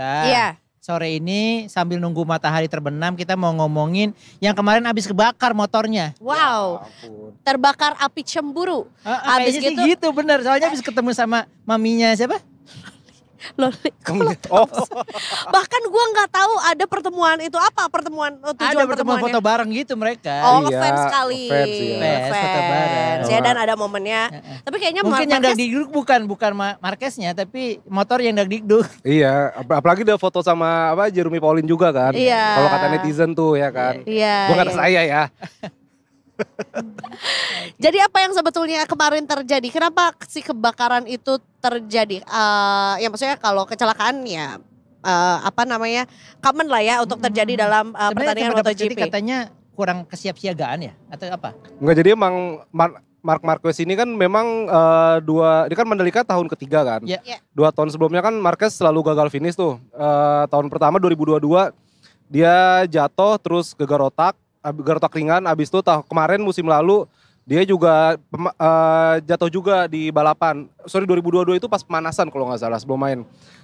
Iya. Sore ini sambil nunggu matahari terbenam kita mau ngomongin yang kemarin habis kebakar motornya. Wow. Ya Terbakar api cemburu. Habis ah, ah, gitu. gitu bener. Soalnya habis ketemu sama maminya siapa? loli oh. bahkan gue nggak tahu ada pertemuan itu apa pertemuan eh, tujuan ada pertemuan foto bareng gitu mereka oh iya, fans sekali. fans, iya. fans, iya. fans. foto bareng ya dan ada momennya uh tapi kayaknya mungkin Marquez, yang digduk bukan bukan Marqueznya tapi motor yang dag digduk. iya apalagi udah foto sama apa Jeremy Paulin juga kan iya. kalau kata netizen tuh ya kan iya, Bukan iya. saya ya Jadi apa yang sebetulnya kemarin terjadi? Kenapa si kebakaran itu terjadi? Uh, ya maksudnya kalau kecelakaan ya uh, apa namanya common lah ya untuk terjadi hmm. dalam uh, pertandingan MotoGP. katanya kurang kesiapsiagaan ya atau apa? Enggak jadi emang Mar Mark Marquez ini kan memang uh, dua dia kan Mandalika tahun ketiga kan. Yeah. Yeah. Dua tahun sebelumnya kan Marquez selalu gagal finish tuh. Uh, tahun pertama 2022 dia jatuh terus gegar otak gertak ringan abis itu tahu kemarin musim lalu dia juga uh, jatuh juga di balapan. Sorry 2022 itu pas pemanasan kalau nggak salah sebelum main.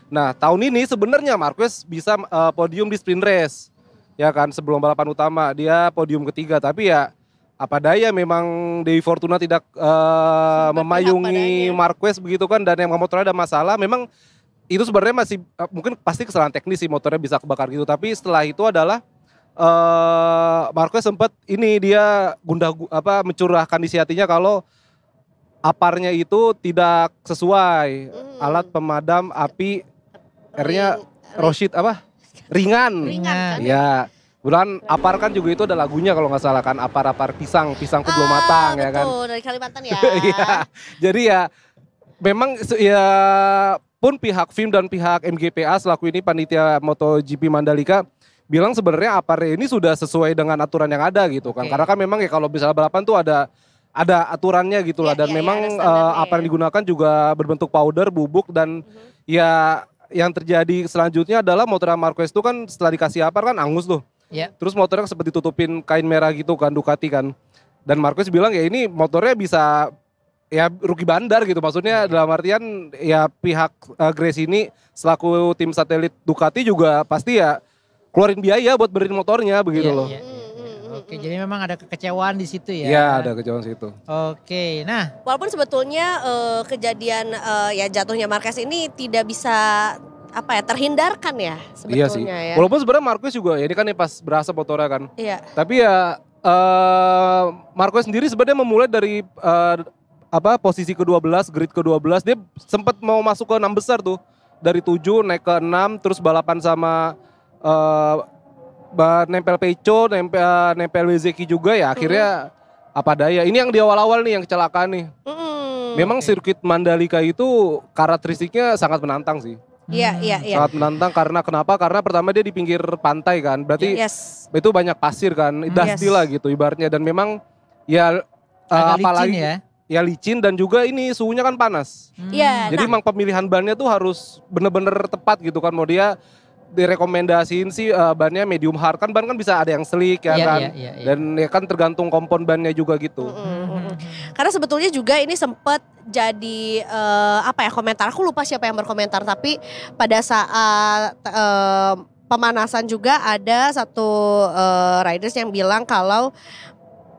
Nah tahun ini sebenarnya Marquez bisa uh, podium di sprint race ya kan sebelum balapan utama dia podium ketiga tapi ya apa daya memang Dewi Fortuna tidak uh, memayungi Marquez begitu kan dan yang motornya ada masalah memang itu sebenarnya masih mungkin pasti kesalahan teknis sih motornya bisa kebakar gitu tapi setelah itu adalah uh, eh, Marquez sempat ini dia gundah apa mencurahkan isi hatinya kalau aparnya itu tidak sesuai hmm. alat pemadam api R-nya apa? Ringan. Ringan kan? Ya. Bulan Apar kan juga itu ada lagunya kalau nggak salah kan Apar-apar pisang, pisangku ah, belum matang betul, ya kan. dari Kalimantan ya. ya. Jadi ya memang ya pun pihak film dan pihak MGPA selaku ini panitia MotoGP Mandalika bilang sebenarnya apare ini sudah sesuai dengan aturan yang ada gitu kan. Karena kan memang ya kalau misalnya balapan tuh ada ada aturannya gitu lah yeah, dan yeah, iya, memang yeah, uh, apa yang digunakan juga berbentuk powder, bubuk dan mm-hmm. ya yang terjadi selanjutnya adalah motor Marquez itu kan setelah dikasih apar kan angus tuh. Yeah. Terus motornya seperti tutupin kain merah gitu kan Ducati kan. Dan Marquez bilang ya ini motornya bisa ya rugi bandar gitu maksudnya yeah. dalam artian ya pihak uh, Grace ini selaku tim satelit Ducati juga pasti ya keluarin biaya buat benerin motornya begitu iya, loh. Iya, iya. Oke, jadi memang ada kekecewaan di situ ya. Iya, kan? ada kekecewaan di situ. Oke, nah walaupun sebetulnya uh, kejadian uh, ya jatuhnya Marquez ini tidak bisa apa ya terhindarkan ya sebetulnya iya sih. ya. Walaupun sebenarnya Marquez juga ya ini kan ya pas berasa motornya kan. Iya. Tapi ya uh, Marquez sendiri sebenarnya memulai dari uh, apa posisi ke-12, grid ke-12 dia sempat mau masuk ke enam besar tuh. Dari tujuh naik ke enam, terus balapan sama uh, nempel Peco, nempel eh, nempel Wezeki juga ya akhirnya mm. apa daya. Ini yang di awal-awal nih yang kecelakaan nih. Mm. Memang okay. sirkuit Mandalika itu karakteristiknya sangat menantang sih. Iya, iya, iya. Sangat menantang karena kenapa? Karena pertama dia di pinggir pantai kan. Berarti yes. itu banyak pasir kan. Hmm. Dusty yes. gitu ibaratnya dan memang ya eh, Agak uh, apalagi ya ya licin dan juga ini suhunya kan panas. Iya. Hmm. Jadi nah, memang pemilihan bannya tuh harus benar-benar tepat gitu kan mau dia direkomendasiin sih uh, bannya medium hard kan ban kan bisa ada yang sleek ya yeah, kan yeah, yeah, yeah. dan ya kan tergantung kompon bannya juga gitu. Mm -hmm. Mm -hmm. Karena sebetulnya juga ini sempat jadi uh, apa ya komentar aku lupa siapa yang berkomentar tapi pada saat uh, pemanasan juga ada satu uh, riders yang bilang kalau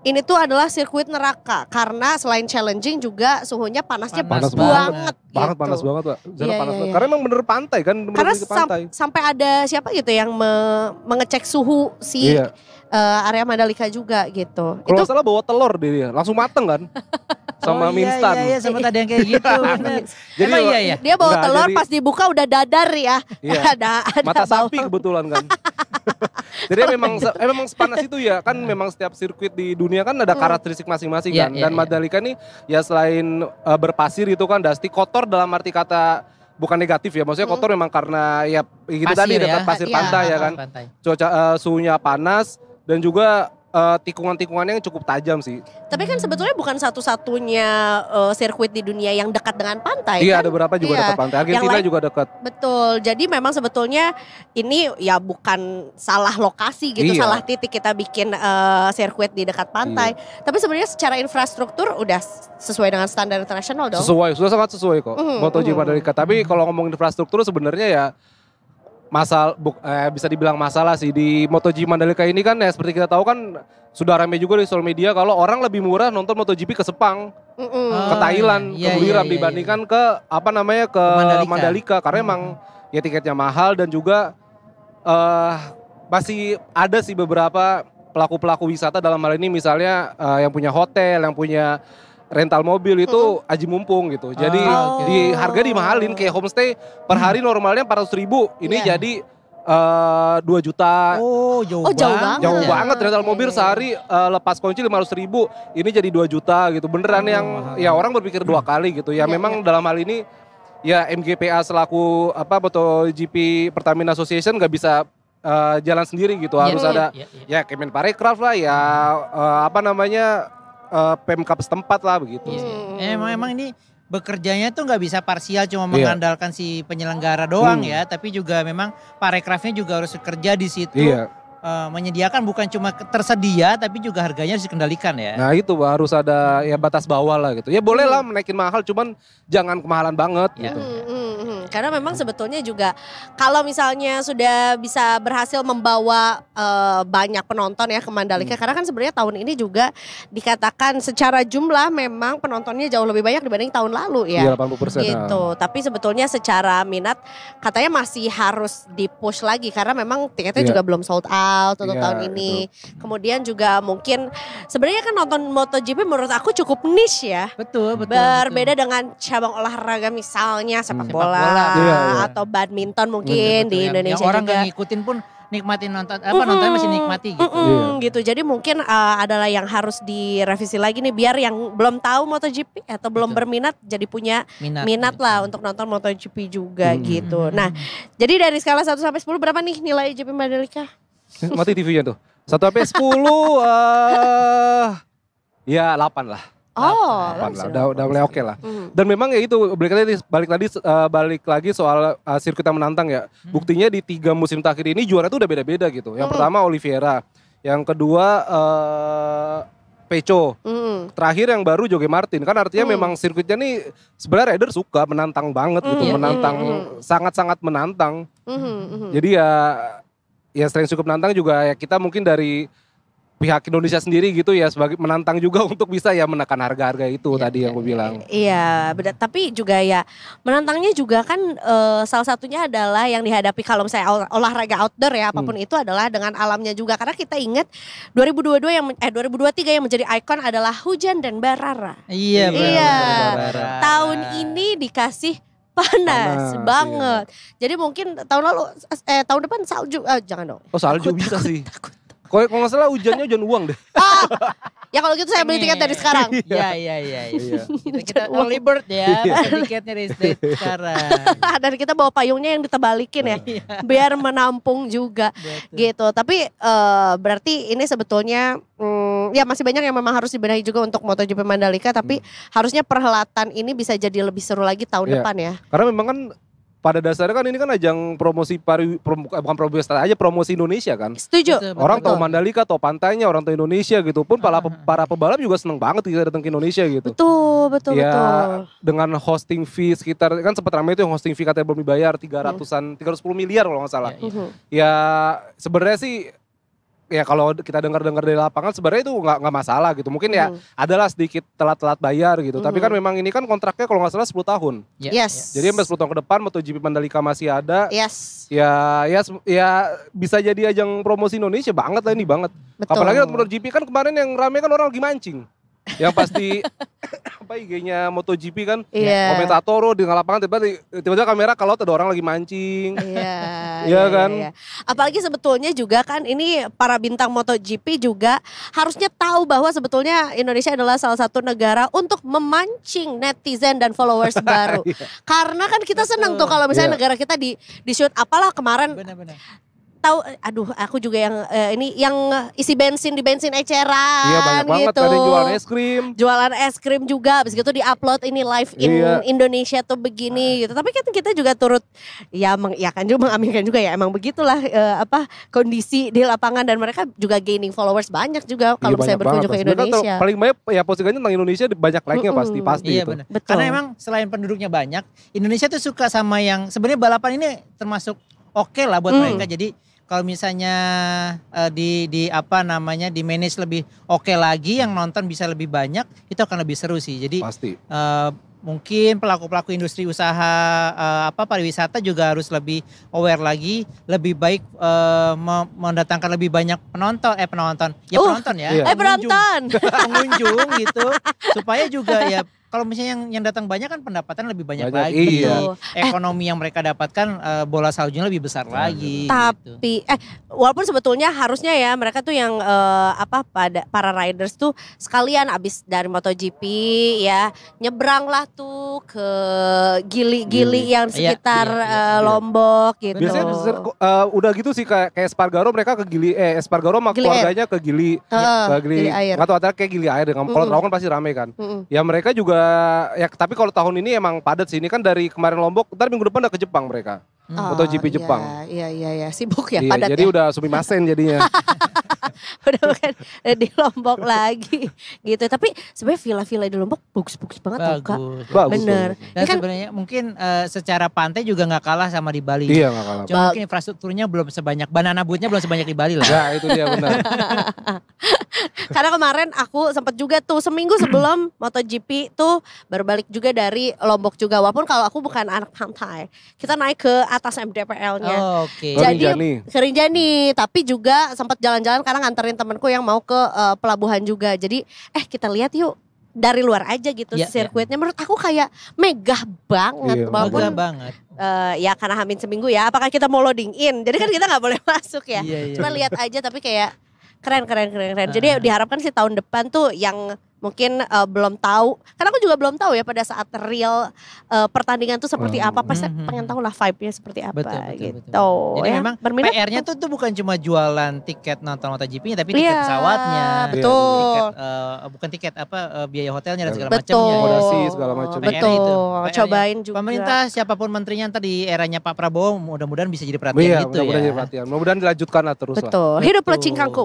ini tuh adalah sirkuit neraka karena selain challenging juga suhunya panasnya panas, panas banget. Banget, banget panas gitu. banget, Pak. Iya, panas iya, iya. Karena emang bener pantai kan, bener karena pantai. Sam sampai ada siapa gitu yang me mengecek suhu si iya. uh, area Mandalika juga gitu. Kalau salah bawa telur dia, langsung mateng kan. sama oh, iya, instan. Iya, iya, sama tadi yang kayak gitu. Iya. jadi Emang ya, iya, ya. iya. Dia bawa nah, telur jadi, pas dibuka udah dadar ya. Iya. ada, ada mata bau. sapi kebetulan kan. jadi memang eh, memang sepanas itu ya kan iya. memang setiap sirkuit di dunia kan ada iya. karakteristik masing-masing kan. Dan madalika nih ya selain uh, berpasir itu kan dasti kotor dalam arti kata bukan negatif ya maksudnya hmm. kotor memang karena ya gitu pasir tadi ya. dekat pasir pantai ya kan. Pantai. Cuaca uh, suhunya panas dan juga uh, tikungan-tikungannya yang cukup tajam sih. Tapi kan sebetulnya bukan satu-satunya uh, sirkuit di dunia yang dekat dengan pantai. Iya, kan? ada beberapa juga iya. dekat pantai. Argentina lain, juga dekat. Betul. Jadi memang sebetulnya ini ya bukan salah lokasi gitu, iya. salah titik kita bikin uh, sirkuit di dekat pantai. Iya. Tapi sebenarnya secara infrastruktur udah sesuai dengan standar internasional dong. Sesuai, sudah sangat sesuai kok. Mm, MotoGP mm. dari Tapi mm-hmm. kalau ngomong infrastruktur sebenarnya ya masal buk, eh, bisa dibilang masalah sih di MotoGP Mandalika ini kan ya seperti kita tahu kan sudah ramai juga di sosial media kalau orang lebih murah nonton MotoGP ke Sepang, mm -mm. ke ah, Thailand, iya, ke Buriram iya, iya, dibandingkan iya. ke apa namanya ke Mandalika, Mandalika karena mm. emang ya tiketnya mahal dan juga uh, masih ada sih beberapa pelaku-pelaku wisata dalam hal ini misalnya uh, yang punya hotel, yang punya rental mobil itu -hmm. aji mumpung gitu. Jadi oh, ah, okay. di harga dimahalin kayak homestay per hari normalnya 400 ribu, ini yeah. jadi uh, eh, 2 juta. Oh, jauh, oh, jauh banget. Jauh banget rental mobil sehari uh, lepas kunci 500 ribu, ini jadi 2 juta gitu. Beneran oh, yang mahal. ya orang berpikir dua kali gitu. Ya yeah, memang yeah. dalam hal ini ya MGPA selaku apa GP Pertamina Association nggak bisa uh, jalan sendiri gitu iya, harus yeah, ada yeah, yeah. ya Kemenparekraf lah ya uh, apa namanya uh, Pemkap setempat lah begitu. Iya, iya. Hmm. Emang emang ini bekerjanya tuh nggak bisa parsial cuma yeah. mengandalkan si penyelenggara doang hmm. ya, tapi juga memang parekrafnya juga harus kerja di situ. Iya. Eh, menyediakan bukan cuma tersedia tapi juga harganya harus dikendalikan ya. Nah itu harus ada ya batas bawah lah gitu. Ya boleh lah menaikin mahal cuman jangan kemahalan banget ya. gitu. Hmm, hmm. Karena memang sebetulnya juga kalau misalnya sudah bisa berhasil membawa uh, banyak penonton ya ke Mandalika hmm. karena kan sebenarnya tahun ini juga dikatakan secara jumlah memang penontonnya jauh lebih banyak dibanding tahun lalu ya. Iya 80%. Ah. Gitu. Nah. Tapi sebetulnya secara minat katanya masih harus di-push lagi karena memang tiketnya yeah. juga belum sold out untuk yeah, tahun ini. Betul. Kemudian juga mungkin sebenarnya kan nonton MotoGP menurut aku cukup niche ya. Betul, betul. Berbeda betul. dengan cabang olahraga misalnya sepak hmm. bola, sepak bola Iya, iya, iya, atau badminton iya, mungkin betul, di Indonesia yang orang juga. Orang ngikutin pun nikmatin nonton apa mm -hmm. nontonnya masih nikmati gitu. Mm -hmm, gitu. Jadi mungkin uh, adalah yang harus direvisi lagi nih biar yang belum tahu MotoGP atau belum betul. berminat jadi punya minat, minat lah untuk nonton MotoGP juga mm -hmm. gitu. Nah, jadi dari skala 1 sampai 10 berapa nih nilai GP Mandalika? Mati TV-nya tuh. 1 sampai 10 uh, eh, ya 8 lah. Nah, oh, udah udah mulai oke okay lah. Hmm. Dan memang ya itu balik lagi balik lagi eh, balik lagi soal uh, sirkuit yang menantang ya. Hmm. Buktinya di tiga musim terakhir ini juara tuh udah beda-beda gitu. Yang hmm. pertama Oliveira, yang kedua uh, eh, Peco. Mm. Terakhir yang baru Joge Martin. Kan artinya mm. memang sirkuitnya nih sebenarnya Rider suka menantang banget mm. gitu, iya, iya, menantang iya, sangat-sangat mm. menantang. Mm -hmm. Jadi ya ya sering cukup menantang juga ya kita mungkin dari pihak Indonesia sendiri gitu ya sebagai menantang juga untuk bisa ya menekan harga-harga itu ya, tadi yang aku iya, bilang. Iya, ya, Tapi juga ya menantangnya juga kan e, salah satunya adalah yang dihadapi kalau misalnya olahraga outdoor ya apapun hmm. itu adalah dengan alamnya juga karena kita ingat 2022 yang eh 2023 yang menjadi ikon adalah hujan dan barara. Iya, Iya. Barara. Iya. Tahun ini dikasih panas, panas iya. banget. Iya. Jadi mungkin tahun lalu eh tahun depan salju eh, jangan dong. Oh, salju takut, bisa takut, sih. Takut. Kalau kalau nggak salah hujannya hujan uang deh. Ah, ya kalau gitu saya beli tiket dari sekarang. Iya iya iya. iya. iya. kita early bird ya, iya. tiketnya dari sekarang. Dan kita bawa payungnya yang ditebalikin ya, iya. biar menampung juga Betul. gitu. Tapi eh, berarti ini sebetulnya hmm, ya masih banyak yang memang harus dibenahi juga untuk MotoGP Mandalika. Tapi hmm. harusnya perhelatan ini bisa jadi lebih seru lagi tahun ya. depan ya. Karena memang kan pada dasarnya kan ini kan ajang promosi pari prom, eh, bukan promosi aja promosi Indonesia kan. Setuju. orang tahu Mandalika, tahu pantainya, orang tahu Indonesia gitu pun para ah, ah, ah. para pebalap juga seneng banget kita gitu datang ke Indonesia gitu. Betul, betul, ya, betul. dengan hosting fee sekitar kan sempat ramai itu yang hosting fee katanya belum dibayar 300-an, iya. 310 miliar kalau nggak salah. Uh-huh. ya sebenarnya sih ya kalau kita dengar-dengar dari lapangan sebenarnya itu nggak nggak masalah gitu. Mungkin ya hmm. adalah sedikit telat-telat bayar gitu. hmm. Tapi kan hmm. memang ini kan kontraknya kalau nggak salah 10 tahun. Ya, yes. yes. Ya. Jadi sampai 10 tahun ke depan MotoGP Mandalika masih ada. Yes. Ya ya ya bisa jadi ajang promosi Indonesia banget lah ini banget. Betul. Apalagi MotoGP kan kemarin yang rame kan orang lagi mancing yang pasti apa IG-nya MotoGP kan yeah. komentator di lapangan tiba-tiba tiba-tiba kamera kalau ada orang lagi mancing. Iya. yeah, iya kan? Yeah, yeah. Apalagi sebetulnya juga kan ini para bintang MotoGP juga harusnya tahu bahwa sebetulnya Indonesia adalah salah satu negara untuk memancing netizen dan followers baru. yeah. Karena kan kita senang tuh kalau misalnya yeah. negara kita di di shoot apalah kemarin tahu eh, aduh aku juga yang eh, ini yang isi bensin di bensin eceran iya, banyak banget. gitu. Ada jualan es krim. Jualan es krim juga habis gitu diupload ini live in iya. Indonesia tuh begini nah. gitu. Tapi kan kita juga turut ya mengiyakan juga mengaminkan juga ya emang begitulah eh, apa kondisi di lapangan dan mereka juga gaining followers banyak juga kalau iya, misalnya berkunjung ke kan Indonesia. Tuh, paling banyak ya postingannya tentang Indonesia banyak like-nya mm -hmm. pasti pasti iya, itu. Betul. Karena emang selain penduduknya banyak, Indonesia tuh suka sama yang sebenarnya balapan ini termasuk oke okay lah buat mm. mereka. Jadi kalau misalnya uh, di di apa namanya di manage lebih oke okay lagi yang nonton bisa lebih banyak itu akan lebih seru sih jadi pasti uh, mungkin pelaku-pelaku industri usaha uh, apa pariwisata juga harus lebih aware lagi, lebih baik uh, mendatangkan lebih banyak penonton eh penonton, ya uh, penonton ya. Iya. Eh penonton. Pengunjung, pengunjung gitu supaya juga ya kalau misalnya yang yang datang banyak kan pendapatan lebih banyak, banyak lagi. Iya. Gitu. Eh. Ekonomi eh, yang mereka dapatkan uh, bola saljunya lebih besar lagi. Gitu. Tapi eh walaupun sebetulnya harusnya ya mereka tuh yang uh, apa pada para riders tuh sekalian abis dari MotoGP ya nyebrang lah tuh ke gili-gili yang iya, sekitar iya, iya, eh, iya. Lombok gitu. Biasanya uh, udah gitu sih kayak, kayak Espargaro mereka ke gili eh Espargaro sama gili keluarganya air. ke gili uh, ke gili, gili air. Atau antara kayak gili air dengan mm -mm. kalau tahun kan pasti rame kan. Mm -mm. Ya mereka juga ya tapi kalau tahun ini emang padat sih ini kan dari kemarin Lombok, ntar minggu depan udah ke Jepang mereka. Hmm. Oh, MotoGP iya. Jepang. Iya, iya, iya, sibuk ya iya, padat Jadi ya. udah masen jadinya. udah bukan eh, di Lombok lagi gitu. Tapi sebenarnya villa-villa di Lombok bagus-bagus banget bagus. Kak. Bagus. Bener. Dan ya kan, sebenarnya mungkin uh, secara pantai juga gak kalah sama di Bali. Iya nggak kalah. Cuma mungkin infrastrukturnya belum sebanyak, banana bootnya belum sebanyak di Bali lah. Ya itu dia benar. Karena kemarin aku sempat juga tuh seminggu sebelum MotoGP tuh berbalik juga dari Lombok juga. Walaupun kalau aku bukan anak pantai. Kita naik ke atas MDPL-nya. Oh, Oke. Okay. Jadi Kerinjani. Kerinjani, tapi juga sempat jalan-jalan karena nganterin temenku yang mau ke uh, pelabuhan juga. Jadi eh kita lihat yuk dari luar aja gitu yeah, iya. sirkuitnya yeah. menurut aku kayak megah banget yeah. walaupun megah banget uh, ya karena hamin seminggu ya apakah kita mau loading in jadi kan kita nggak boleh masuk ya yeah, yeah. cuma lihat aja tapi kayak keren keren keren keren jadi ah. diharapkan sih tahun depan tuh yang mungkin uh, belum tahu karena aku juga belum tahu ya pada saat real uh, pertandingan tuh seperti wow. Hmm. apa pasti mm-hmm. pengen tahu lah vibe-nya seperti apa betul, betul, gitu. Betul. Jadi ya, memang PR-nya tuh tuh bukan cuma jualan tiket nonton MotoGP-nya tapi tiket yeah, pesawatnya. Iya. Eh, betul. Tiket, uh, bukan tiket apa uh, biaya hotelnya dan segala macamnya. Akomodasi segala macam. Betul. Itu, Cobain juga. Pemerintah siapapun menterinya nanti di eranya Pak Prabowo mudah mudahan bisa jadi perhatian iya, gitu mudah ya. Mudah-mudahan jadi dilanjutkan lah terus Betul. lah. Hidup lo cingkangku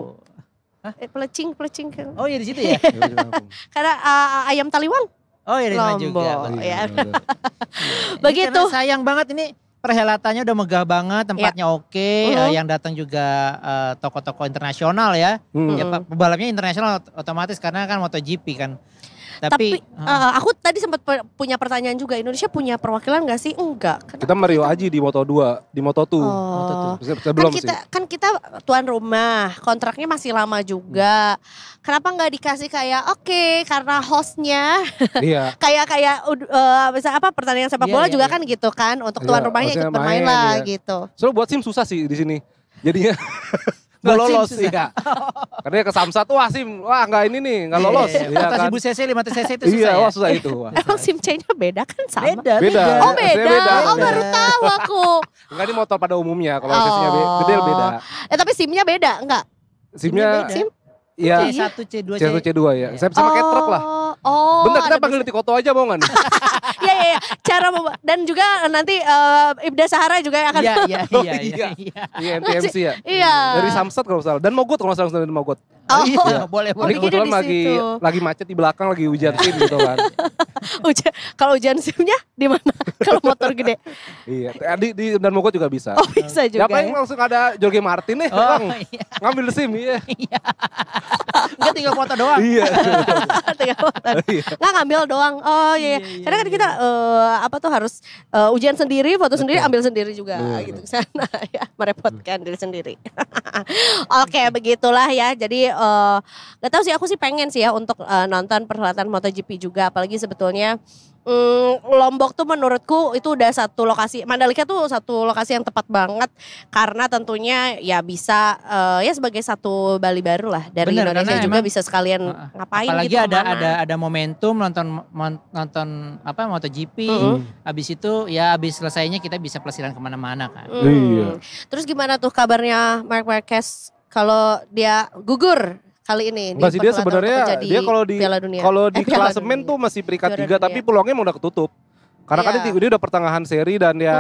Hah? Eh, pelecing, pelecing. Kan. Oh iya di situ ya? Iya, kan, karena uh, ayam taliwang. Oh iya di sana juga. Ya. Begitu. sayang banget ini perhelatannya udah megah banget, iya. tempatnya ya. oke, okay, uh eh, mm-hmm. yang datang juga toko eh, toko-toko internasional ya. Hmm. ya pebalapnya internasional otomatis karena kan MotoGP kan. Tapi, Tapi uh, aku tadi sempat punya pertanyaan juga Indonesia punya perwakilan gak sih? Enggak. Kenapa kita Mario kita... Gitu? Aji di Moto 2, di Moto 2. Oh. Moto 2. kan kita, sih. Kan kita tuan rumah, kontraknya masih lama juga. Hmm. Kenapa nggak dikasih kayak oke okay, karena hostnya iya. kayak kayak uh, eh, bisa apa pertandingan sepak iya, bola iya, juga iya. kan gitu kan untuk tuan iya, rumahnya ikut bermain lah ya. gitu. Soalnya buat sim susah sih di sini. Jadinya Gak lolos sih iya. Karena ke Samsat wah Sim, wah enggak ini nih, enggak iya, lolos. Iya, iya, iya kan. 1000 cc, 500 cc itu susah. Iya, ya. wah susah itu. Emang Sim C-nya beda kan sama? Beda. beda. Oh, beda. beda. Oh, baru tahu aku. enggak ini motor pada umumnya kalau oh. cc-nya beda, beda. Eh tapi Sim-nya beda enggak? Sim-nya Sim Iya. C1, C2, C1, C2 ya. Saya sama kayak oh, truk lah. Oh. bener kita panggil koto aja mau Iya iya iya. cara dan juga eh, nanti uh, Ibda Sahara juga yang akan Iya iya iya. Iya, iya. iya ya. Iya. Dari Samsat kalau salah dan Mogot kalau salah dari Mogot. Oh, iya. boleh boleh. Oh, kebetulan lagi situ. lagi macet di belakang lagi hujan sih gitu kan. hujan kalau hujan simnya di mana? kalau motor gede. iya, di, di dan mogok juga bisa. Oh, bisa juga. Siapa yang ya? langsung ada Jorge Martin nih, oh, Bang. Iya. Ngambil sim iya. iya. Enggak tinggal foto doang. iya. tinggal foto. Iya. Enggak ngambil doang. Oh iya. iya. iya Karena kan kita uh, apa tuh harus uh, ujian sendiri, foto sendiri, Betul. ambil sendiri juga Betul. gitu sana ya, merepotkan diri sendiri. Oke, okay, begitulah ya. Jadi uh, eh, gak tahu sih aku sih pengen sih ya untuk uh, nonton perhelatan MotoGP juga apalagi sebetulnya Mm, Lombok tuh menurutku itu udah satu lokasi Mandalika tuh satu lokasi yang tepat banget karena tentunya ya bisa uh, ya sebagai satu Bali baru lah dari Bener, Indonesia juga emang, bisa sekalian uh, ngapain apalagi gitu. ada mana. ada ada momentum nonton nonton apa MotoGP mm -hmm. habis itu ya habis selesainya kita bisa pelesiran kemana-mana kan. Mm. Iya. Terus gimana tuh kabarnya Mark Marquez kalau dia gugur kali ini. masih dia sebenarnya dia kalau di kalau di eh, klasemen tuh masih peringkat tiga tapi peluangnya udah ketutup. Karena yeah. kan iya. dia udah pertengahan seri dan ya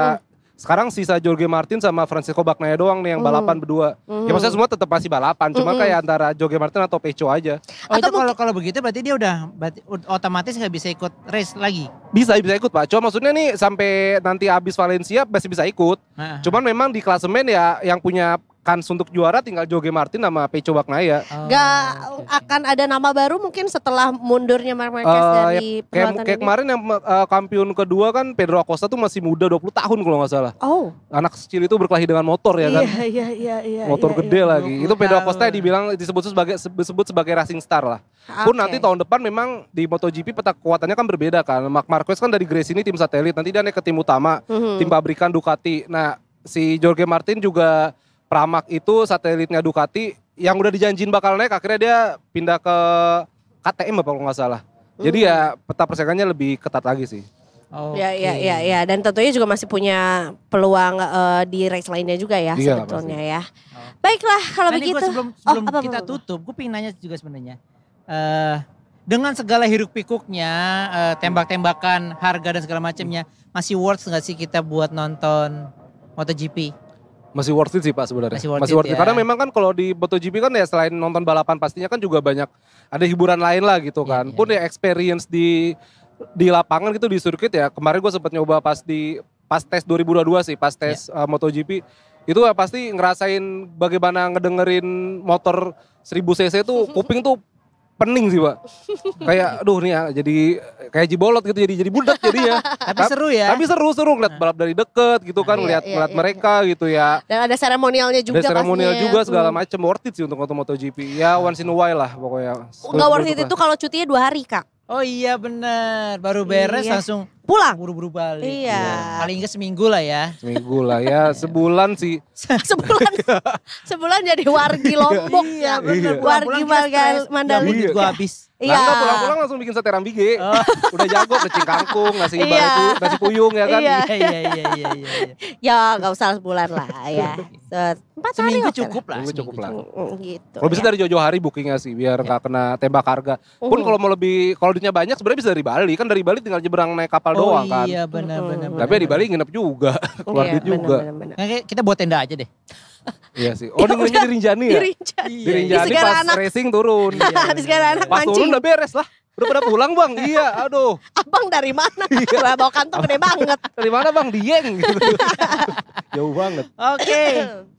sekarang sisa Jorge Martin sama Francisco Bagnaia doang nih yang hmm. balapan berdua. Hmm. Ya maksudnya semua tetap masih balapan, cuma kayak antara Jorge Martin atau Pecho aja. Oh, atau kalau kalau begitu berarti dia udah berarti, otomatis nggak bisa ikut race lagi. Bisa bisa ikut Pak. Cuma maksudnya nih sampai nanti habis Valencia masih bisa ikut. Nah. Cuman memang di klasemen ya yang punya kans untuk juara tinggal Joge Martin sama Peco Baknaya. Oh, Gak okay. akan ada nama baru mungkin setelah mundurnya Mark Marquez uh, dari ya, kayak, kayak ini. kemarin yang uh, eh, kampion kedua kan Pedro Acosta tuh masih muda 20 tahun kalau nggak salah. Oh. Anak kecil itu berkelahi dengan motor ya kan. Iya iya iya, iya, iya Motor iya, gede iya. lagi. Itu Pedro Acosta yang dibilang disebut sebagai disebut sebagai racing star lah. Okay. Pun nanti tahun depan memang di MotoGP peta kekuatannya kan berbeda kan. Mark Marquez kan dari Grace ini tim satelit, nanti dia naik ke tim utama, mm -hmm. tim pabrikan Ducati. Nah, si Jorge Martin juga Pramak itu satelitnya Ducati yang udah dijanjin bakal naik akhirnya dia pindah ke KTM apa kalau nggak salah. Jadi ya hmm. peta persaingannya lebih ketat lagi sih. Oh, ya, okay. ya, ya, ya, dan tentunya juga masih punya peluang uh, di race lainnya juga ya iya, sebetulnya ya. Baiklah kalau Nanti begitu. Sebelum, oh, sebelum oh, apa, kita apa, apa. tutup, gue pengen nanya juga sebenarnya. Uh, dengan segala hiruk pikuknya, uh, tembak-tembakan, harga dan segala macamnya, masih worth nggak sih kita buat nonton MotoGP? Masih worth it sih Pak sebenarnya. Masih worth, Masih worth it, it. Ya. Karena memang kan kalau di MotoGP kan ya selain nonton balapan pastinya kan juga banyak ada hiburan lain lah gitu iya, kan. ya, Pun iya. ya experience di di lapangan gitu di sirkuit ya. Kemarin gue sempat nyoba pas di pas tes 2022 sih, pas iya. tes ya. uh, MotoGP itu ya pasti ngerasain bagaimana ngedengerin motor 1000 cc tuh kuping tuh pening sih pak kayak aduh nih ya, jadi kayak jibolot gitu jadi jadi budak jadi ya tapi seru ya tapi seru seru ngeliat balap dari deket gitu kan iya, ngeliat ngeliat iya, iya, mereka gitu ya dan ada seremonialnya juga ada seremonial ya. juga segala macam worth it sih untuk motor MotoGP ya once in a while lah pokoknya nggak worth it itu kalau cutinya dua hari kak oh iya benar baru beres iya. langsung pulang. Buru-buru balik. Iya. Ya. Paling enggak seminggu lah ya. Seminggu lah ya, sebulan sih. sebulan. sebulan jadi wargi Lombok ya, bener. Iya. Wargi iya. Mandalika. ya, Gua iya. habis. Iya. Nah, pulang-pulang langsung bikin sate rambige. Oh. Udah jago pecing kangkung, nasi iya. itu nasi puyung ya kan. Iya, iya, iya, iya, iya. iya ya, gak usah sebulan lah ya. Empat seminggu hari cukup lah. Seminggu cukup lah. Mm, gitu. Kalau bisa ya. dari jauh-jauh hari bookingnya sih, biar nggak kena tembak harga. Pun kalau mau lebih, kalau duitnya banyak sebenarnya bisa dari Bali. Kan dari Bali tinggal nyebrang naik kapal doang kan. Iya benar benar. Tapi ya di Bali nginep juga, iya, keluar duit juga. Bener, bener, bener. Nah, kita buat tenda aja deh. Iya sih. Oh, ini di Rinjani ya? Di Rinjani. Iya. Di Rinjani pas anak. racing turun. di iya, segala anak pas mancing. Pas turun udah beres lah. Udah pada pulang bang, iya aduh. Abang dari mana? Iya. bawa kantong gede banget. Dari mana bang? Dieng gitu. Jauh banget. Oke. Okay.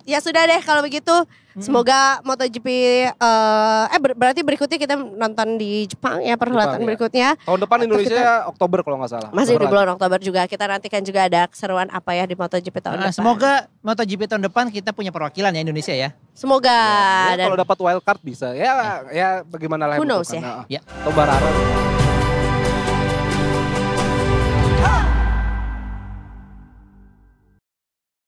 ya sudah deh kalau begitu. Hmm. Semoga MotoGP uh, eh ber berarti berikutnya kita nonton di Jepang ya perhelatan Jepang, ya. berikutnya. Tahun depan Indonesia kita, Oktober kalau nggak salah. Masih Oktober di bulan Oktober juga. Kita nantikan juga ada keseruan apa ya di MotoGP tahun nah, depan. Semoga MotoGP tahun depan kita punya perwakilan ya Indonesia ya. Semoga. Ya, dan... kalau dapat wildcard bisa. Ya ya, ya bagaimana lah. Who knows ya. Nah, ya.